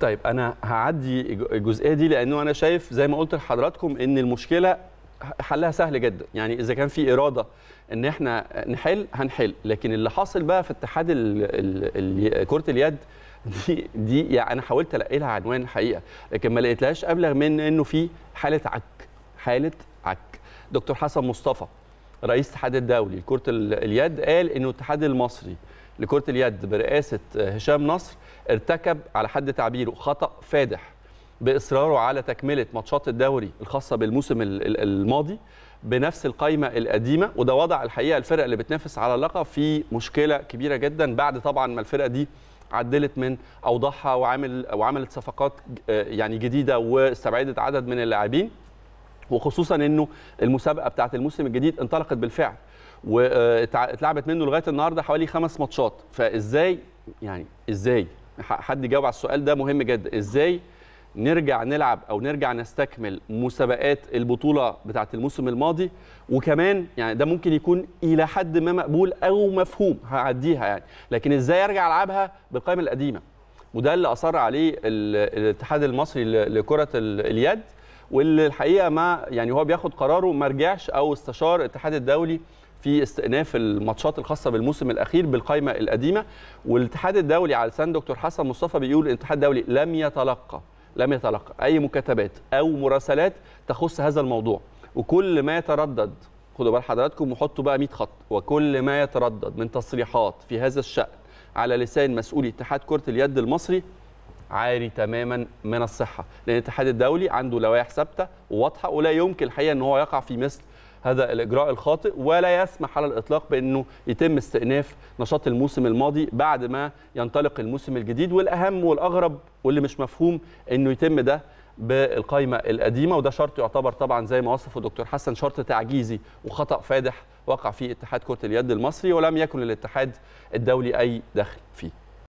طيب انا هعدي الجزئيه دي لانه انا شايف زي ما قلت لحضراتكم ان المشكله حلها سهل جدا يعني اذا كان في اراده ان احنا نحل هنحل لكن اللي حاصل بقى في اتحاد كره اليد دي دي يعني انا حاولت الاقي لها عنوان الحقيقه لكن ما لقيتلهاش ابلغ من انه في حاله عك حاله عك دكتور حسن مصطفى رئيس الاتحاد الدولي لكره اليد قال انه الاتحاد المصري لكرة اليد برئاسة هشام نصر ارتكب على حد تعبيره خطأ فادح بإصراره على تكملة ماتشات الدوري الخاصة بالموسم الماضي بنفس القائمة القديمة وده وضع الحقيقة الفرق اللي بتنافس على اللقب في مشكلة كبيرة جدا بعد طبعا ما الفرقة دي عدلت من اوضاعها وعمل وعملت صفقات آه، يعني جديده واستبعدت عدد من اللاعبين وخصوصا انه المسابقه بتاعه الموسم الجديد انطلقت بالفعل واتلعبت منه لغايه النهارده حوالي خمس ماتشات فازاي يعني ازاي حد يجاوب على السؤال ده مهم جدا ازاي نرجع نلعب او نرجع نستكمل مسابقات البطوله بتاعه الموسم الماضي وكمان يعني ده ممكن يكون الى حد ما مقبول او مفهوم هعديها يعني لكن ازاي ارجع العبها بالقائمه القديمه وده اللي اصر عليه الاتحاد المصري لكره اليد واللي الحقيقه ما يعني هو بياخد قراره ما رجعش او استشار الاتحاد الدولي في استئناف الماتشات الخاصه بالموسم الاخير بالقائمه القديمه والاتحاد الدولي على لسان دكتور حسن مصطفى بيقول الاتحاد الدولي لم يتلقى لم يتلقى اي مكاتبات او مراسلات تخص هذا الموضوع وكل ما يتردد خدوا بال حضراتكم وحطوا بقى 100 خط وكل ما يتردد من تصريحات في هذا الشان على لسان مسؤولي اتحاد كره اليد المصري عاري تماما من الصحه لان الاتحاد الدولي عنده لوائح ثابته وواضحه ولا يمكن الحقيقه ان هو يقع في مثل هذا الاجراء الخاطئ ولا يسمح على الاطلاق بانه يتم استئناف نشاط الموسم الماضي بعد ما ينطلق الموسم الجديد والاهم والاغرب واللي مش مفهوم انه يتم ده بالقائمه القديمه وده شرط يعتبر طبعا زي ما وصفه دكتور حسن شرط تعجيزي وخطا فادح وقع فيه اتحاد كره اليد المصري ولم يكن للاتحاد الدولي اي دخل فيه